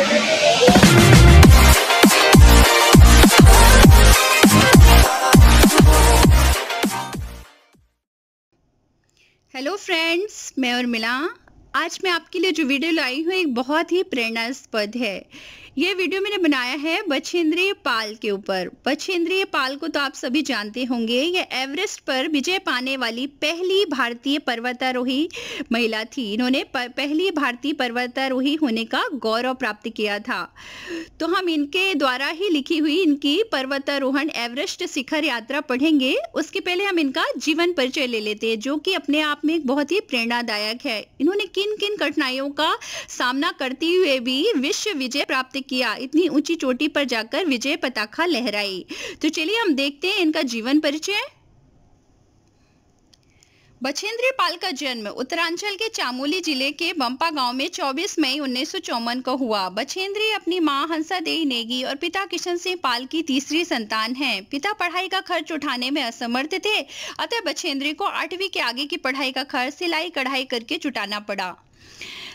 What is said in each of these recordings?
Hello friends मैं उर्मिला आज मैं आपके लिए जो वीडियो लाई हूँ एक बहुत ही प्रेरणास्पद है ये वीडियो मैंने बनाया है बछेंद्रीय पाल के ऊपर बछेंद्रीय पाल को तो आप सभी जानते होंगे ये एवरेस्ट पर विजय पाने वाली पहली भारतीय पर्वतारोही महिला थी इन्होंने पहली भारतीय पर्वतारोही होने का गौरव प्राप्त किया था तो हम इनके द्वारा ही लिखी हुई इनकी पर्वतारोहण एवरेस्ट शिखर यात्रा पढ़ेंगे उसके पहले हम इनका जीवन परिचय ले लेते हैं जो कि अपने आप में एक बहुत ही प्रेरणादायक है इन्होंने किन किन कठिनाइयों का सामना करते हुए भी विश्व विजय प्राप्त किया इतनी ऊंची चोटी पर जाकर विजय पताखा लहराई तो चलिए हम देखते हैं इनका जीवन परिचय बछेंद्र पाल का जन्म उत्तरांचल के चामोली जिले के बम्पा गांव में 24 मई उन्नीस को हुआ बछेंद्र अपनी मां देवी नेगी और पिता किशन सिंह पाल की तीसरी संतान हैं। पिता पढ़ाई का खर्च उठाने में असमर्थ थे अतः बछेंद्र को आठवीं के आगे की पढ़ाई का खर्च सिलाई कढ़ाई करके जुटाना पड़ा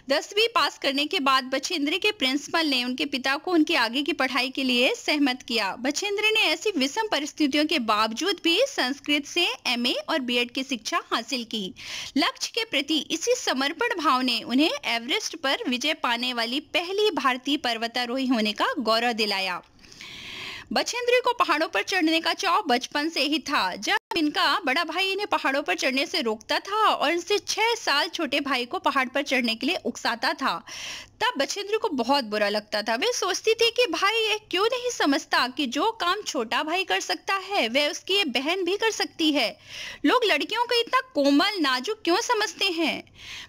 दसवीं पास करने के बाद बछेंद्री के प्रिंसिपल ने उनके पिता को उनके आगे की पढ़ाई के लिए सहमत किया बछेंद्री ने ऐसी विषम परिस्थितियों के बावजूद भी संस्कृत से एम और बी की शिक्षा हासिल की लक्ष्य के प्रति इसी समर्पण भाव ने उन्हें एवरेस्ट पर विजय पाने वाली पहली भारतीय पर्वतारोही होने का गौरव दिलाया बछेंद्री को पहाड़ों पर चढ़ने का चाव बचपन से ही था जब इनका बड़ा भाई इन्हें पहाड़ों पर चढ़ने से रोकता था और इनसे छह साल छोटे भाई को पहाड़ पर चढ़ने के लिए उकसाता था तब बछेंद्र को बहुत बुरा लगता था वे सोचती थी कि भाई यह क्यों नहीं समझता कि जो काम छोटा भाई कर सकता है वह उसकी बहन भी कर सकती है लोग लड़कियों को इतना कोमल नाजुक क्यों समझते हैं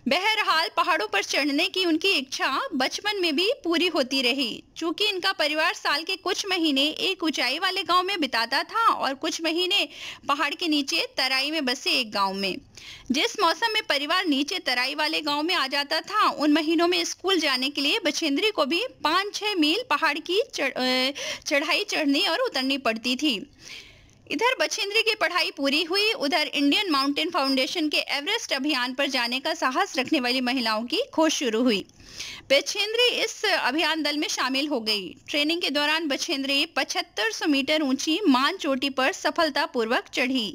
बहरहाल पहाड़ों पर चढ़ने की उनकी इच्छा बचपन में भी पूरी होती रही चूंकि इनका परिवार साल के कुछ महीने एक ऊंचाई वाले गाँव में बिताता था और कुछ महीने पहाड़ के नीचे तराई में बसे एक गाँव में जिस मौसम में परिवार नीचे तराई वाले गाँव में आ जाता था उन महीनों में स्कूल जाने जाने के लिए बछेंद्री को भी पाँच छः मील पहाड़ की चढ़ाई चढ़नी और उतरनी पड़ती थी इधर बछेंद्री की पढ़ाई पूरी हुई उधर इंडियन माउंटेन फाउंडेशन के एवरेस्ट अभियान पर जाने का साहस रखने वाली महिलाओं की खोज शुरू हुई बछेंद्री इस अभियान दल में शामिल हो गई ट्रेनिंग के दौरान बछेंद्री 7500 मीटर ऊंची मान चोटी पर सफलतापूर्वक चढ़ी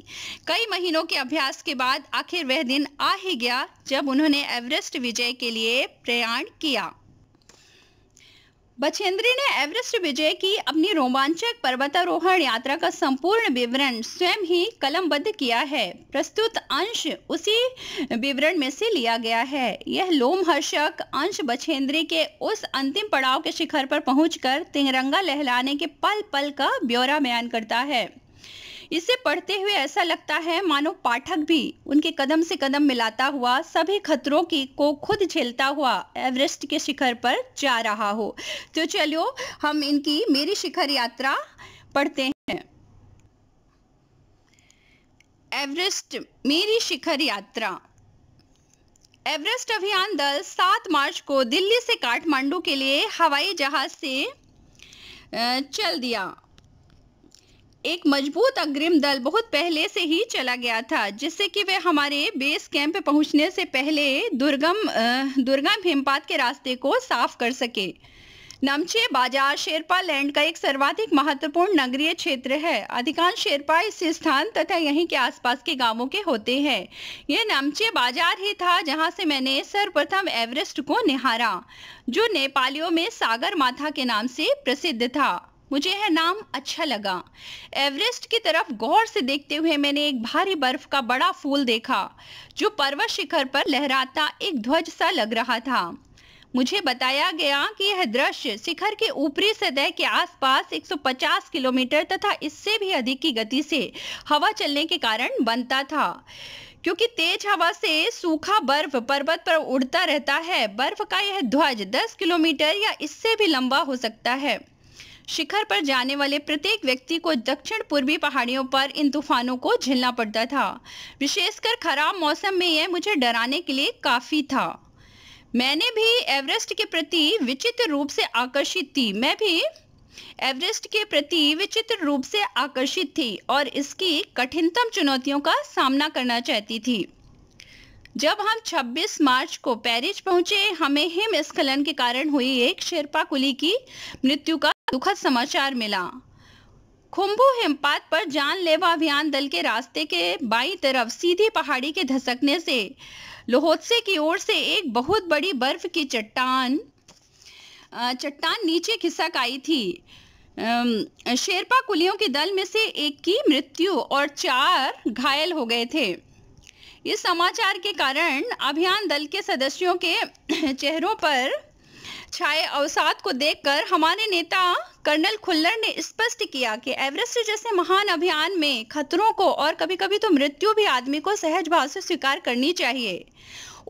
कई महीनों के अभ्यास के बाद आखिर वह दिन आ ही गया जब उन्होंने एवरेस्ट विजय के लिए प्रयाण किया बछेंद्री ने एवरेस्ट विजय की अपनी रोमांचक पर्वतारोहण यात्रा का संपूर्ण विवरण स्वयं ही कलमबद्ध किया है प्रस्तुत अंश उसी विवरण में से लिया गया है यह लोमहर्षक अंश बछेंद्री के उस अंतिम पड़ाव के शिखर पर पहुंचकर तिरंगा लहलाने के पल पल का ब्यौरा बयान करता है इसे पढ़ते हुए ऐसा लगता है मानो पाठक भी उनके कदम से कदम मिलाता हुआ सभी खतरों की को खुद झेलता हुआ एवरेस्ट के शिखर पर जा रहा हो तो चलो हम इनकी मेरी शिखर यात्रा पढ़ते हैं एवरेस्ट मेरी शिखर यात्रा एवरेस्ट अभियान दल 7 मार्च को दिल्ली से काठमांडू के लिए हवाई जहाज से चल दिया एक मजबूत अग्रिम दल बहुत पहले से ही चला गया था जिससे कि वे हमारे बेस कैंप पहुंचने से पहले दुर्गम दुर्गम हिमपात के रास्ते को साफ कर सके नमचे बाजार शेरपा लैंड का एक सर्वाधिक महत्वपूर्ण नगरीय क्षेत्र है अधिकांश शेरपा इस स्थान तथा यहीं के आसपास के गांवों के होते हैं यह नमचे बाजार ही था जहां से मैंने सर्वप्रथम एवरेस्ट को निहारा जो नेपालियों में सागर माथा के नाम से प्रसिद्ध था मुझे यह नाम अच्छा लगा एवरेस्ट की तरफ गौर से देखते हुए मैंने एक भारी बर्फ का बड़ा फूल देखा जो पर्वत शिखर पर लहराता एक ध्वज सा लग रहा था मुझे बताया गया कि यह दृश्य शिखर के ऊपरी सतह के आसपास 150 किलोमीटर तथा इससे भी अधिक की गति से हवा चलने के कारण बनता था क्योंकि तेज हवा से सूखा बर्फ पर्वत पर उड़ता रहता है बर्फ का यह ध्वज 10 किलोमीटर या इससे भी लंबा हो सकता है शिखर पर जाने वाले प्रत्येक व्यक्ति को दक्षिण पूर्वी पहाड़ियों पर इन तूफानों को झेलना पड़ता था विशेषकर खराब मौसम में यह मुझे डराने के लिए काफ़ी था मैंने भी एवरेस्ट के प्रति विचित्र रूप से आकर्षित थी मैं भी एवरेस्ट के प्रति विचित्र रूप से आकर्षित थी और इसकी कठिनतम चुनौतियों का सामना करना चाहती थी जब हम 26 मार्च को पेरिस पहुंचे हमें हिमस्खलन के कारण हुई एक शेरपा कुली की मृत्यु का दुखद समाचार मिला खुम्बू हिमपात पर जानलेवा अभियान दल के रास्ते के बाई तरफ सीधी पहाड़ी के धसकने से लोहोत्से की ओर से एक बहुत बड़ी बर्फ की चट्टान चट्टान नीचे खिसक आई थी शेरपा कुलियों के दल में से एक की मृत्यु और चार घायल हो गए थे इस समाचार के कारण अभियान दल के सदस्यों के चेहरों पर छाए अवसाद को देखकर हमारे नेता कर्नल खुल्लर ने स्पष्ट किया कि एवरेस्ट जैसे महान अभियान में खतरों को और कभी कभी तो मृत्यु भी आदमी को सहज भाव से स्वीकार करनी चाहिए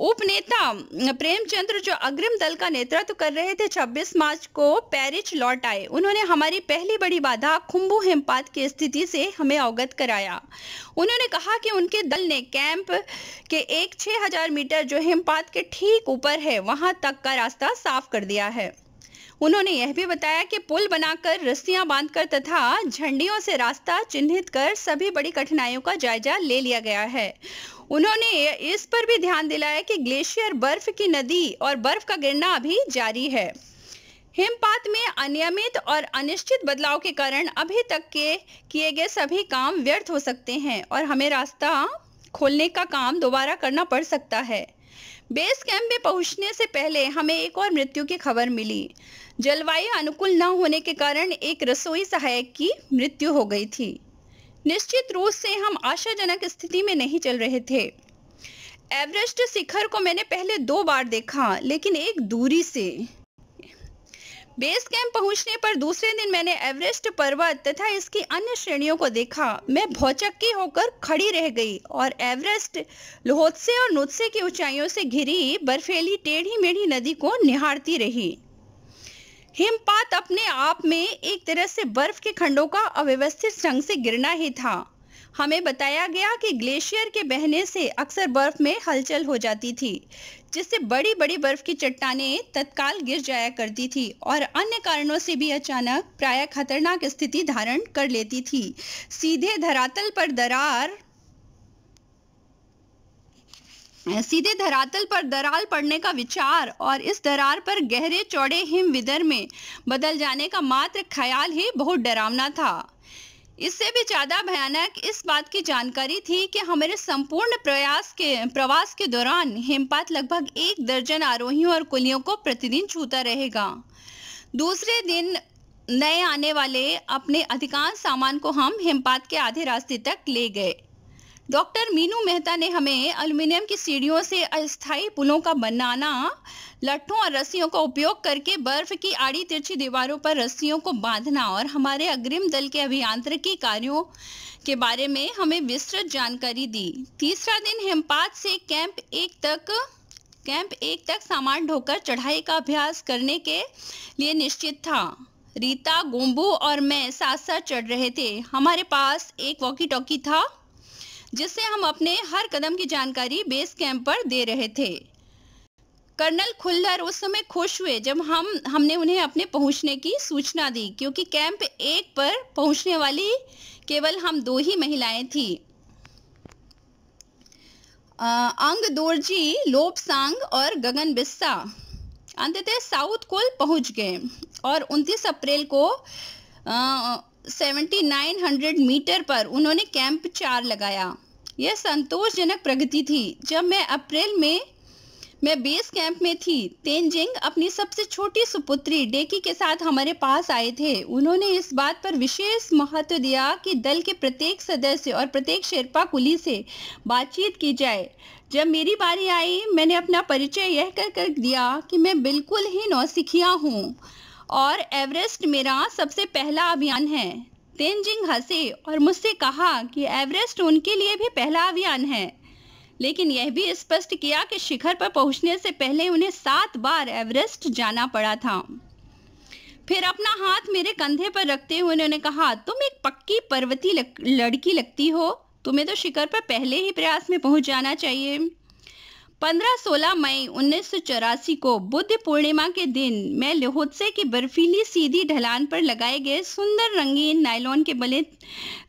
उपनेता प्रेमचंद्र जो अग्रिम दल का नेतृत्व कर रहे थे 26 मार्च को पेरिस लौट आए उन्होंने हमारी पहली बड़ी बाधा खुम्बू हिमपात की स्थिति से हमें अवगत कराया उन्होंने कहा कि उनके दल ने कैंप के एक 6000 मीटर जो हिमपात के ठीक ऊपर है वहां तक का रास्ता साफ कर दिया है उन्होंने यह भी बताया कि पुल बनाकर रस्सियां बांधकर तथा झंडियों से रास्ता चिन्हित कर सभी बड़ी कठिनाइयों का जायजा ले लिया गया है उन्होंने इस पर भी ध्यान दिलाया कि ग्लेशियर बर्फ की नदी और बर्फ का गिरना अभी जारी है हिमपात में अनियमित और अनिश्चित बदलाव के कारण अभी तक के किए गए सभी काम व्यर्थ हो सकते हैं और हमें रास्ता खोलने का काम दोबारा करना पड़ सकता है बेस कैंप में पहुंचने से पहले हमें एक और मृत्यु की खबर मिली जलवायु अनुकूल न होने के कारण एक रसोई सहायक की मृत्यु हो गई थी निश्चित रूप से हम आशाजनक स्थिति में नहीं चल रहे थे एवरेस्ट शिखर को मैंने पहले दो बार देखा लेकिन एक दूरी से बेस कैंप पहुंचने पर दूसरे दिन मैंने एवरेस्ट पर्वत तथा इसकी अन्य श्रेणियों को देखा मैं भौचक्की होकर खड़ी रह गई और एवरेस्ट लोहोत्से और नुत्से की ऊंचाइयों से घिरी बर्फेली टेढ़ी मेढ़ी नदी को निहारती रही हिमपात अपने आप में एक तरह से बर्फ के खंडों का अव्यवस्थित ढंग से गिरना ही था हमें बताया गया कि ग्लेशियर के बहने से अक्सर बर्फ में हलचल हो जाती थी जिससे बड़ी बड़ी बर्फ की चट्टाने तत्काल गिर जाया करती थी और अन्य कारणों से भी अचानक प्राय खतरनाक स्थिति धारण कर लेती थी सीधे धरातल पर दरार सीधे धरातल पर दरार पड़ने का विचार और इस दरार पर गहरे चौड़े हिम विदर में बदल जाने का मात्र ख्याल ही बहुत डरावना था इससे भी ज़्यादा भयानक इस बात की जानकारी थी कि हमारे संपूर्ण प्रयास के प्रवास के दौरान हिमपात लगभग एक दर्जन आरोहियों और कुलियों को प्रतिदिन छूता रहेगा दूसरे दिन नए आने वाले अपने अधिकांश सामान को हम हिमपात के आधे रास्ते तक ले गए डॉक्टर मीनू मेहता ने हमें अलुमिनियम की सीढ़ियों से अस्थायी पुलों का बनाना लट्ठों और रस्सियों का उपयोग करके बर्फ की आड़ी तिरछी दीवारों पर रस्सियों को बांधना और हमारे अग्रिम दल के अभियांत्रिकी कार्यों के बारे में हमें विस्तृत जानकारी दी तीसरा दिन हिमपात से कैंप एक तक कैंप एक तक सामान ढोकर चढ़ाई का अभ्यास करने के लिए निश्चित था रीता गोम्बू और मैं साथ साथ चढ़ रहे थे हमारे पास एक वॉकी टॉकी था जिससे हम अपने हर कदम की जानकारी बेस कैंप पर दे रहे थे कर्नल खुल्लर उस समय खुश हुए जब हम हमने उन्हें अपने पहुंचने की सूचना दी क्योंकि कैंप एक पर पहुंचने वाली केवल हम दो ही महिलाएं थीं अंग दोरजी सांग और गगन बिस्सा अंततः साउथ कोल पहुंच गए और 29 अप्रैल को आ, 7900 मीटर पर उन्होंने कैंप चार लगाया यह संतोषजनक प्रगति थी जब मैं अप्रैल में मैं बेस कैंप में थी तेंजिंग अपनी सबसे छोटी सुपुत्री डेकी के साथ हमारे पास आए थे उन्होंने इस बात पर विशेष महत्व दिया कि दल के प्रत्येक सदस्य और प्रत्येक शेरपा कुली से बातचीत की जाए जब मेरी बारी आई मैंने अपना परिचय यह कर कर दिया कि मैं बिल्कुल ही नौसिखिया हूँ और एवरेस्ट मेरा सबसे पहला अभियान है तेनजिंग हंसे और मुझसे कहा कि एवरेस्ट उनके लिए भी पहला अभियान है लेकिन यह भी स्पष्ट किया कि शिखर पर पहुंचने से पहले उन्हें सात बार एवरेस्ट जाना पड़ा था फिर अपना हाथ मेरे कंधे पर रखते हुए उन्होंने कहा तुम एक पक्की पर्वती लड़की लगती हो तुम्हें तो शिखर पर पहले ही प्रयास में पहुंच जाना चाहिए 15-16 मई उन्नीस को बुद्ध पूर्णिमा के दिन मैं लोहोत्से की बर्फीली सीधी ढलान पर लगाए गए सुंदर रंगीन नायलॉन के बले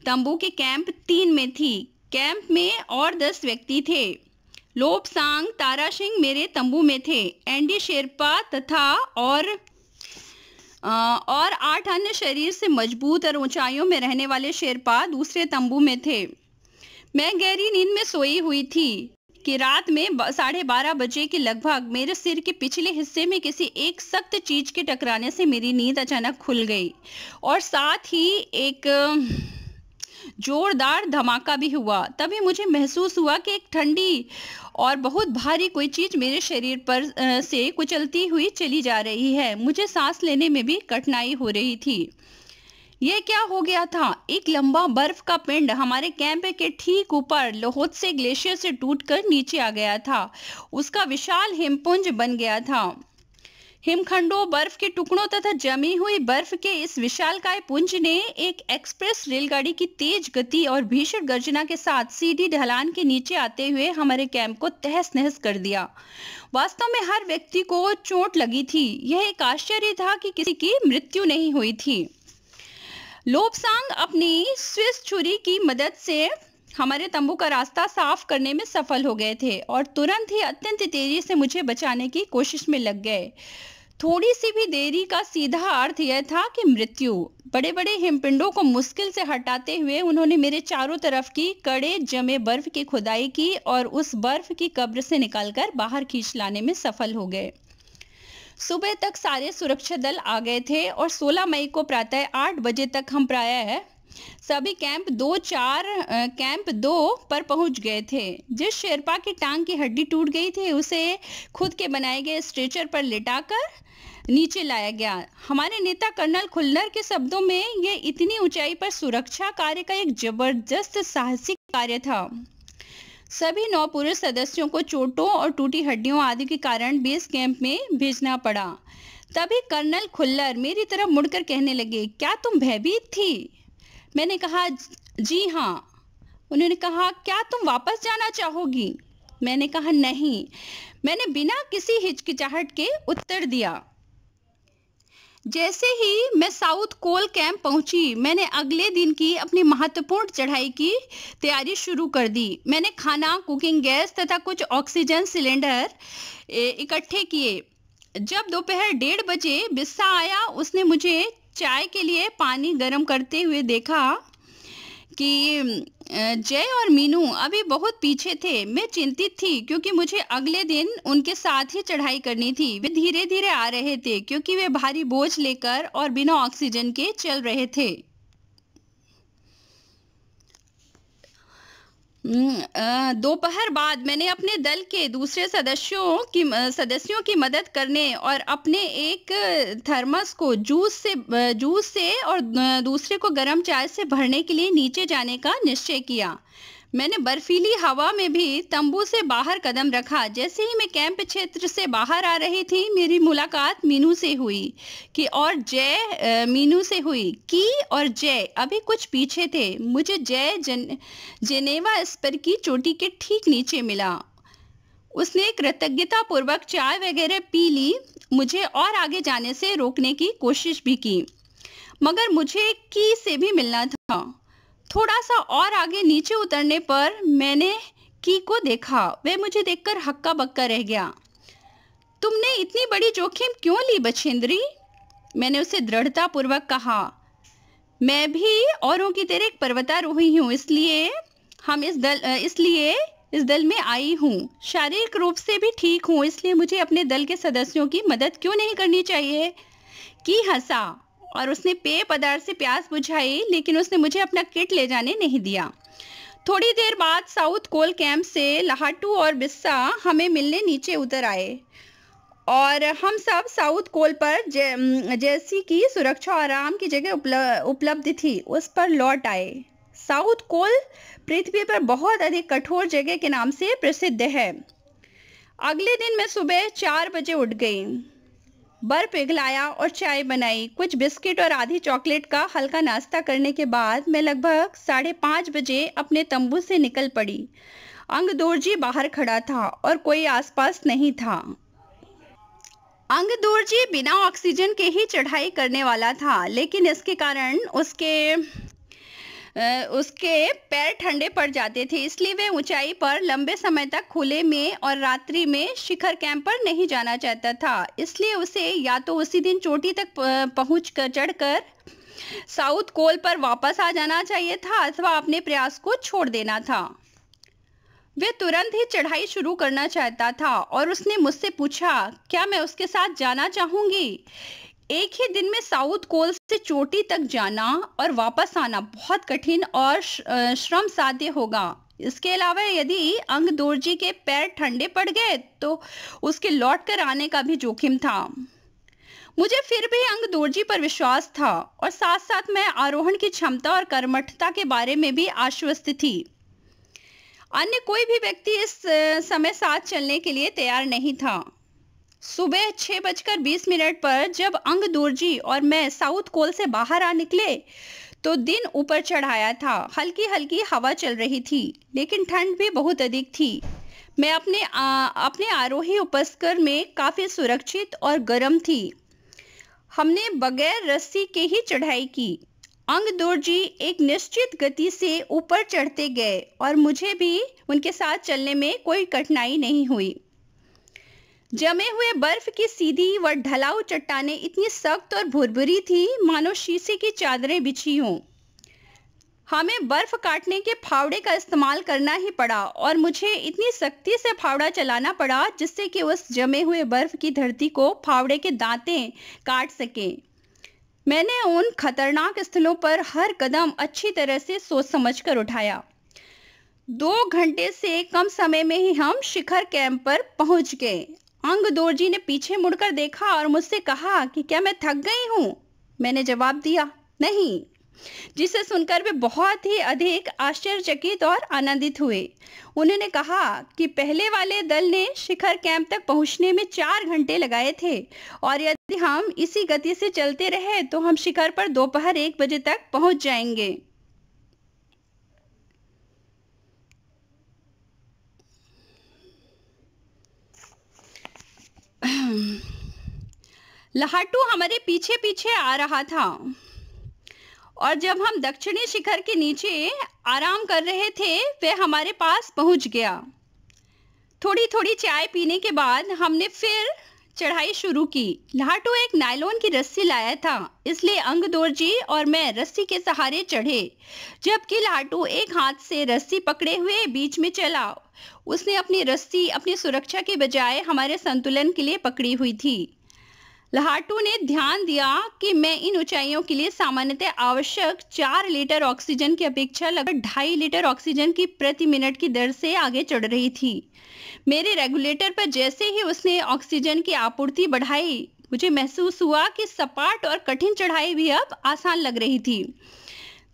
तंबू के कैंप तीन में थी कैंप में और दस व्यक्ति थे लोप सांग तारा सिंह मेरे तंबू में थे एंडी शेरपा तथा और आ, और आठ अन्य शरीर से मजबूत और ऊंचाइयों में रहने वाले शेरपा दूसरे तंबू में थे मैं गहरी नींद में सोई हुई थी कि रात में साढ़े बारह बजे के लगभग मेरे सिर के पिछले हिस्से में किसी एक सख्त चीज के टकराने से मेरी नींद अचानक खुल गई और साथ ही एक जोरदार धमाका भी हुआ तभी मुझे महसूस हुआ कि एक ठंडी और बहुत भारी कोई चीज़ मेरे शरीर पर से कुचलती हुई चली जा रही है मुझे सांस लेने में भी कठिनाई हो रही थी ये क्या हो गया था एक लंबा बर्फ का पिंड हमारे कैंप के ठीक ऊपर लोहोत से ग्लेशियर से टूटकर नीचे आ गया था उसका विशाल हिमपुंज बन गया था हिमखंडों बर्फ के टुकड़ों तथा जमी हुई बर्फ के इस विशालकाय पुंज ने एक एक्सप्रेस रेलगाड़ी की तेज गति और भीषण गर्जना के साथ सीधी ढलान के नीचे आते हुए हमारे कैंप को तहस नहस कर दिया वास्तव में हर व्यक्ति को चोट लगी थी यह एक आश्चर्य था कि किसी की मृत्यु नहीं हुई थी लोपसांग अपनी स्विस छुरी की मदद से हमारे तंबू का रास्ता साफ करने में सफल हो गए थे और तुरंत ही अत्यंत तेजी से मुझे बचाने की कोशिश में लग गए थोड़ी सी भी देरी का सीधा अर्थ यह था कि मृत्यु बड़े बड़े हिमपिंडों को मुश्किल से हटाते हुए उन्होंने मेरे चारों तरफ की कड़े जमे बर्फ की खुदाई की और उस बर्फ की कब्र से निकालकर बाहर खींच लाने में सफल हो गए सुबह तक सारे सुरक्षा दल आ गए थे और 16 मई को प्रातः आठ बजे तक हम प्रायः है सभी कैंप दो चार कैंप दो पर पहुंच गए थे जिस शेरपा की टांग की हड्डी टूट गई थी उसे खुद के बनाए गए स्ट्रेचर पर लिटाकर नीचे लाया गया हमारे नेता कर्नल खुल्लर के शब्दों में यह इतनी ऊंचाई पर सुरक्षा कार्य का एक जबरदस्त साहसिक कार्य था सभी नौ पुरुष सदस्यों को चोटों और टूटी हड्डियों आदि के कारण बेस कैंप में भेजना पड़ा तभी कर्नल खुल्लर मेरी तरफ मुड़कर कहने लगे क्या तुम भयभीत थी मैंने कहा जी हाँ उन्होंने कहा क्या तुम वापस जाना चाहोगी मैंने कहा नहीं मैंने बिना किसी हिचकिचाहट के उत्तर दिया जैसे ही मैं साउथ कोल कैंप पहुंची मैंने अगले दिन की अपनी महत्वपूर्ण चढ़ाई की तैयारी शुरू कर दी मैंने खाना कुकिंग गैस तथा कुछ ऑक्सीजन सिलेंडर इकट्ठे किए जब दोपहर डेढ़ बजे बिस्सा आया उसने मुझे चाय के लिए पानी गर्म करते हुए देखा कि जय और मीनू अभी बहुत पीछे थे मैं चिंतित थी क्योंकि मुझे अगले दिन उनके साथ ही चढ़ाई करनी थी वे धीरे धीरे आ रहे थे क्योंकि वे भारी बोझ लेकर और बिना ऑक्सीजन के चल रहे थे हम्म, दोपहर बाद मैंने अपने दल के दूसरे सदस्यों की सदस्यों की मदद करने और अपने एक थर्मस को जूस से जूस से और दूसरे को गर्म चाय से भरने के लिए नीचे जाने का निश्चय किया मैंने बर्फीली हवा में भी तंबू से बाहर कदम रखा जैसे ही मैं कैंप क्षेत्र से बाहर आ रही थी मेरी मुलाकात मीनू से हुई कि और जय मीनू से हुई की और जय अभी कुछ पीछे थे मुझे जय जन जेनेवा स्पर की चोटी के ठीक नीचे मिला उसने कृतज्ञतापूर्वक चाय वगैरह पी ली मुझे और आगे जाने से रोकने की कोशिश भी की मगर मुझे की से भी मिलना था थोड़ा सा और आगे नीचे उतरने पर मैंने की को देखा वह मुझे देखकर हक्का बक्का रह गया तुमने इतनी बड़ी जोखिम क्यों ली बछेंद्री मैंने उसे दृढ़तापूर्वक कहा मैं भी औरों की तेरे एक पर्वतारोही हूँ इसलिए हम इस दल इसलिए इस दल में आई हूँ शारीरिक रूप से भी ठीक हूँ इसलिए मुझे अपने दल के सदस्यों की मदद क्यों नहीं करनी चाहिए की हंसा और उसने पेय पदार्थ से प्यास बुझाई लेकिन उसने मुझे अपना किट ले जाने नहीं दिया थोड़ी देर बाद साउथ कोल कैंप से लहाटू और बिस्सा हमें मिलने नीचे उतर आए और हम सब साउथ कोल पर जैसी जैसी की सुरक्षा आराम की जगह उपलब्ध थी उस पर लौट आए साउथ कोल पृथ्वी पर बहुत अधिक कठोर जगह के नाम से प्रसिद्ध है अगले दिन मैं सुबह चार बजे उठ गई बर पिघलाया और चाय बनाई कुछ बिस्किट और आधी चॉकलेट का हल्का नाश्ता करने के बाद मैं लगभग साढ़े पाँच बजे अपने तंबू से निकल पड़ी अंग दूरजी बाहर खड़ा था और कोई आसपास नहीं था अंग जी बिना ऑक्सीजन के ही चढ़ाई करने वाला था लेकिन इसके कारण उसके उसके पैर ठंडे पड़ जाते थे इसलिए वे ऊंचाई पर लंबे समय तक खुले में और रात्रि में शिखर कैंप पर नहीं जाना चाहता था इसलिए उसे या तो उसी दिन चोटी तक पहुँच कर चढ़कर साउथ कोल पर वापस आ जाना चाहिए था अथवा अपने प्रयास को छोड़ देना था वे तुरंत ही चढ़ाई शुरू करना चाहता था और उसने मुझसे पूछा क्या मैं उसके साथ जाना चाहूँगी एक ही दिन में साउथ कोल से चोटी तक जाना और वापस आना बहुत कठिन और श्रम साध्य होगा इसके अलावा यदि अंग दोर्जी के पैर ठंडे पड़ गए तो उसके लौट कर आने का भी जोखिम था मुझे फिर भी अंग दोर्जी पर विश्वास था और साथ साथ मैं आरोहण की क्षमता और कर्मठता के बारे में भी आश्वस्त थी अन्य कोई भी व्यक्ति इस समय साथ चलने के लिए तैयार नहीं था सुबह छः बजकर बीस मिनट पर जब अंग दूरजी और मैं साउथ कोल से बाहर आ निकले तो दिन ऊपर चढ़ाया था हल्की हल्की हवा चल रही थी लेकिन ठंड भी बहुत अधिक थी मैं अपने आ, अपने आरोही उपस्कर में काफ़ी सुरक्षित और गर्म थी हमने बगैर रस्सी के ही चढ़ाई की अंग दूरजी एक निश्चित गति से ऊपर चढ़ते गए और मुझे भी उनके साथ चलने में कोई कठिनाई नहीं हुई जमे हुए बर्फ की सीधी व ढलाऊ चट्टाने इतनी सख्त और भुरभुरी थी मानो शीशे की चादरें बिछी हों हमें बर्फ काटने के फावड़े का इस्तेमाल करना ही पड़ा और मुझे इतनी सख्ती से फावड़ा चलाना पड़ा जिससे कि उस जमे हुए बर्फ की धरती को फावड़े के दांते काट सकें मैंने उन खतरनाक स्थलों पर हर कदम अच्छी तरह से सोच समझ कर उठाया दो घंटे से कम समय में ही हम शिखर कैंप पर पहुंच गए अंग जी ने पीछे मुड़कर देखा और मुझसे कहा कि क्या मैं थक गई हूँ मैंने जवाब दिया नहीं जिसे सुनकर वे बहुत ही अधिक आश्चर्यचकित और आनंदित हुए उन्होंने कहा कि पहले वाले दल ने शिखर कैंप तक पहुंचने में चार घंटे लगाए थे और यदि हम इसी गति से चलते रहे तो हम शिखर पर दोपहर एक बजे तक पहुंच जाएंगे लहाटू हमारे पीछे पीछे आ रहा था और जब हम दक्षिणी शिखर के नीचे आराम कर रहे थे वह हमारे पास पहुंच गया थोड़ी थोड़ी चाय पीने के बाद हमने फिर चढ़ाई शुरू की लाटो एक नायलोन की रस्सी लाया था इसलिए अंग दौरजी और मैं रस्सी के सहारे चढ़े जबकि लाटू एक हाथ से रस्सी पकड़े हुए बीच में चला उसने अपनी रस्सी अपनी सुरक्षा के बजाय हमारे संतुलन के लिए पकड़ी हुई थी लहाटू ने ध्यान दिया कि मैं इन ऊंचाइयों के लिए सामान्यतः आवश्यक चार लीटर ऑक्सीजन की अपेक्षा लगभग ढाई लीटर ऑक्सीजन की प्रति मिनट की दर से आगे चढ़ रही थी मेरे रेगुलेटर पर जैसे ही उसने ऑक्सीजन की आपूर्ति बढ़ाई मुझे महसूस हुआ कि सपाट और कठिन चढ़ाई भी अब आसान लग रही थी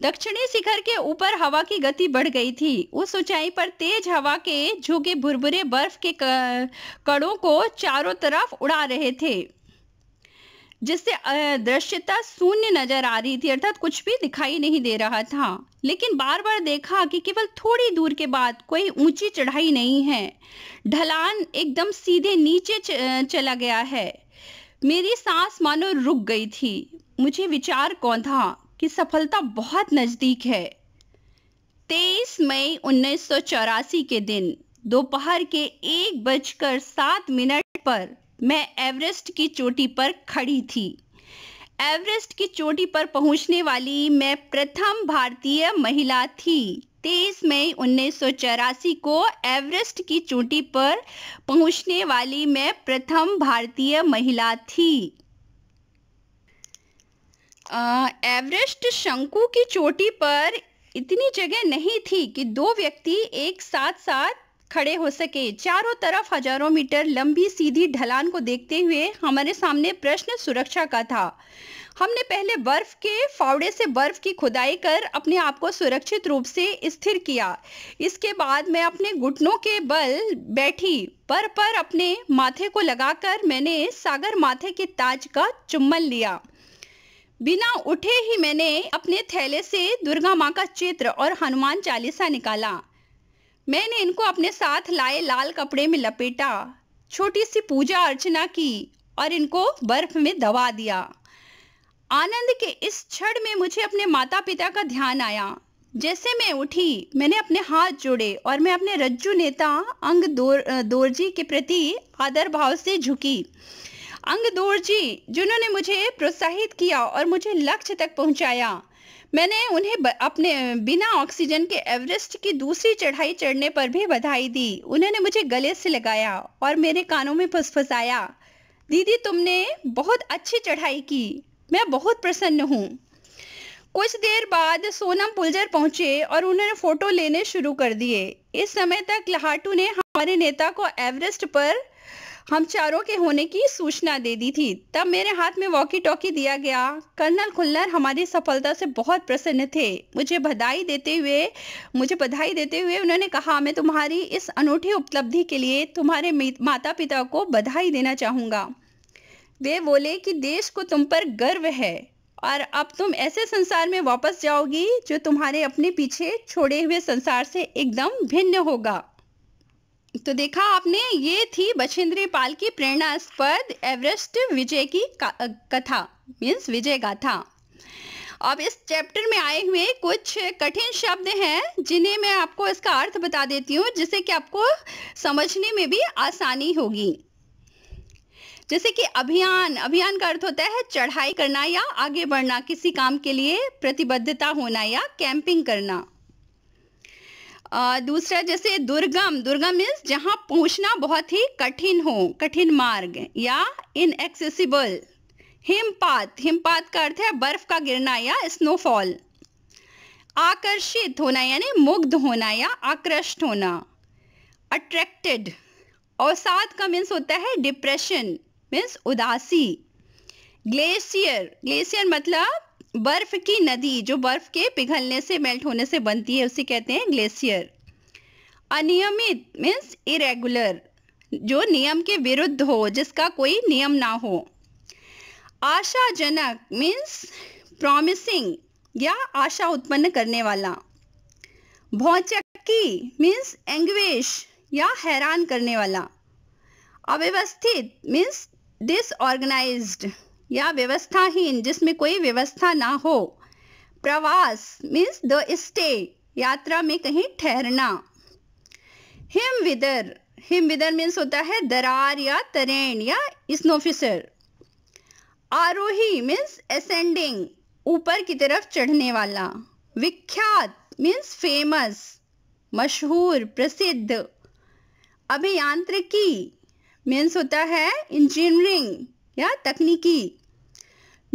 दक्षिणी शिखर के ऊपर हवा की गति बढ़ गई थी उस ऊंचाई पर तेज हवा के झोंके भुरभुरे बर्फ के कड़ों को चारों तरफ उड़ा रहे थे जिससे दृश्यता शून्य नजर आ रही थी अर्थात कुछ भी दिखाई नहीं दे रहा था लेकिन बार बार देखा कि केवल थोड़ी दूर के बाद कोई ऊंची चढ़ाई नहीं है ढलान एकदम सीधे नीचे चला गया है मेरी सांस मानो रुक गई थी मुझे विचार कौन था कि सफलता बहुत नज़दीक है 23 मई उन्नीस के दिन दोपहर के एक बजकर सात मिनट पर मैं एवरेस्ट की चोटी पर खड़ी थी एवरेस्ट की चोटी पर पहुंचने वाली मैं प्रथम भारतीय महिला थी 23 मई उन्नीस को एवरेस्ट की चोटी पर पहुंचने वाली मैं प्रथम भारतीय महिला थी एवरेस्ट शंकु की चोटी पर इतनी जगह नहीं थी कि दो व्यक्ति एक साथ साथ खड़े हो सके चारों तरफ हजारों मीटर लंबी सीधी ढलान को देखते हुए हमारे सामने प्रश्न सुरक्षा का था हमने पहले बर्फ के फावड़े से बर्फ की खुदाई कर अपने आप को सुरक्षित रूप से स्थिर किया इसके बाद मैं अपने घुटनों के बल बैठी पर पर अपने माथे को लगाकर मैंने सागर माथे के ताज का चुम्बन लिया बिना उठे ही मैंने अपने थैले से दुर्गा माँ का चित्र और हनुमान चालीसा निकाला मैंने इनको अपने साथ लाए लाल कपड़े में लपेटा छोटी सी पूजा अर्चना की और इनको बर्फ में दबा दिया आनंद के इस क्षण में मुझे अपने माता पिता का ध्यान आया जैसे मैं उठी मैंने अपने हाथ जोड़े और मैं अपने रज्जू नेता अंग दोर दोरजी के प्रति आदर भाव से झुकी अंग दोरजी जिन्होंने मुझे प्रोत्साहित किया और मुझे लक्ष्य तक पहुंचाया मैंने उन्हें अपने बिना ऑक्सीजन के एवरेस्ट की दूसरी चढ़ाई चढ़ने पर भी बधाई दी उन्होंने मुझे गले से लगाया और मेरे कानों में फुसफुसाया दीदी तुमने बहुत अच्छी चढ़ाई की मैं बहुत प्रसन्न हूँ कुछ देर बाद सोनम पुलजर पहुंचे और उन्होंने फोटो लेने शुरू कर दिए इस समय तक लहाटू ने हमारे नेता को एवरेस्ट पर हम चारों के होने की सूचना दे दी थी तब मेरे हाथ में वॉकी टॉकी दिया गया कर्नल खुल्लर हमारी सफलता से बहुत प्रसन्न थे मुझे बधाई देते हुए मुझे बधाई देते हुए उन्होंने कहा मैं तुम्हारी इस अनूठी उपलब्धि के लिए तुम्हारे माता पिता को बधाई देना चाहूँगा वे बोले कि देश को तुम पर गर्व है और अब तुम ऐसे संसार में वापस जाओगी जो तुम्हारे अपने पीछे छोड़े हुए संसार से एकदम भिन्न होगा तो देखा आपने ये थी बछेंद्री पाल की प्रेरणास्पद एवरेस्ट विजय की कथा मीन्स विजय गाथा अब इस चैप्टर में आए हुए कुछ कठिन शब्द हैं जिन्हें मैं आपको इसका अर्थ बता देती हूँ जिससे कि आपको समझने में भी आसानी होगी जैसे कि अभियान अभियान का अर्थ होता है चढ़ाई करना या आगे बढ़ना किसी काम के लिए प्रतिबद्धता होना या कैंपिंग करना दूसरा जैसे दुर्गम दुर्गम मीन्स जहाँ पहुँचना बहुत ही कठिन हो कठिन मार्ग या इनएक्सेसिबल हिमपात हिमपात का अर्थ है बर्फ का गिरना या स्नोफॉल आकर्षित होना यानी मुग्ध होना या आकृष्ट होना अट्रैक्टेड अवसाद का मीन्स होता है डिप्रेशन मीन्स उदासी ग्लेशियर ग्लेशियर मतलब बर्फ की नदी जो बर्फ के पिघलने से मेल्ट होने से बनती है उसे कहते हैं ग्लेशियर अनियमित मीन्स इरेगुलर जो नियम के विरुद्ध हो जिसका कोई नियम ना हो आशाजनक मीन्स प्रॉमिसिंग या आशा उत्पन्न करने वाला भौचक्की मीन्स एंग्वेश या हैरान करने वाला अव्यवस्थित मीन्स डिसऑर्गेनाइज्ड या व्यवस्थाहीन जिसमें कोई व्यवस्था ना हो प्रवास मीन्स द स्टे यात्रा में कहीं ठहरना हिम विदर हिम विदर मीन्स होता है दरार या तरेन या स्नोफिसर आरोही मीन्स असेंडिंग ऊपर की तरफ चढ़ने वाला विख्यात मीन्स फेमस मशहूर प्रसिद्ध अभियांत्रिकी मीन्स होता है इंजीनियरिंग या तकनीकी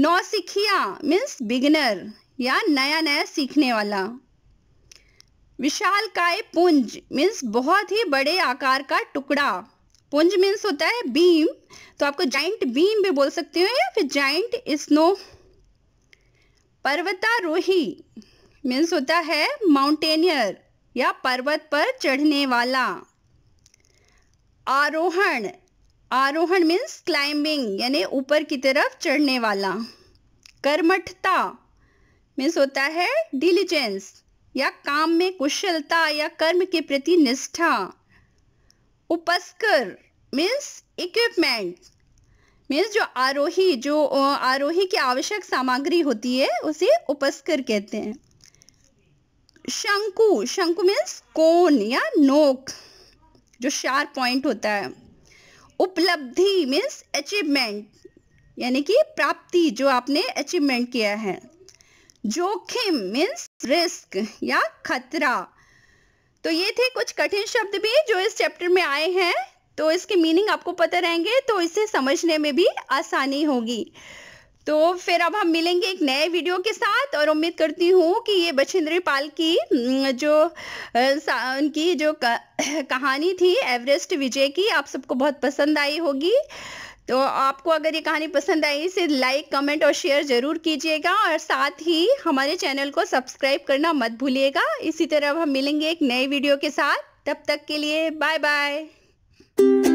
नौसिखिया मीन्स बिगनर या नया नया सीखने वाला विशाल काय पुंज मीन्स बहुत ही बड़े आकार का टुकड़ा पुंज मीन्स होता है बीम तो आपको जाइंट बीम भी बोल सकते हो या फिर जाइंट स्नो पर्वतारोही मीन्स होता है माउंटेनियर या पर्वत पर चढ़ने वाला आरोहण आरोहण मीन्स क्लाइंबिंग यानी ऊपर की तरफ चढ़ने वाला कर्मठता मीन्स होता है डिलीजेंस या काम में कुशलता या कर्म के प्रति निष्ठा उपस्कर मीन्स इक्विपमेंट मीन्स जो आरोही जो आरोही की आवश्यक सामग्री होती है उसे उपस्कर कहते हैं शंकु शंकु मीन्स कोन या नोक जो शार्प पॉइंट होता है उपलब्धि मीन्स अचीवमेंट यानी कि प्राप्ति जो आपने अचीवमेंट किया है जोखिम मीन्स रिस्क या खतरा तो ये थे कुछ कठिन शब्द भी जो इस चैप्टर में आए हैं तो इसके मीनिंग आपको पता रहेंगे तो इसे समझने में भी आसानी होगी तो फिर अब हम मिलेंगे एक नए वीडियो के साथ और उम्मीद करती हूँ कि ये बछिंद्री पाल की जो उनकी जो कहानी थी एवरेस्ट विजय की आप सबको बहुत पसंद आई होगी तो आपको अगर ये कहानी पसंद आई इसे लाइक कमेंट और शेयर ज़रूर कीजिएगा और साथ ही हमारे चैनल को सब्सक्राइब करना मत भूलिएगा इसी तरह अब हम मिलेंगे एक नए वीडियो के साथ तब तक के लिए बाय बाय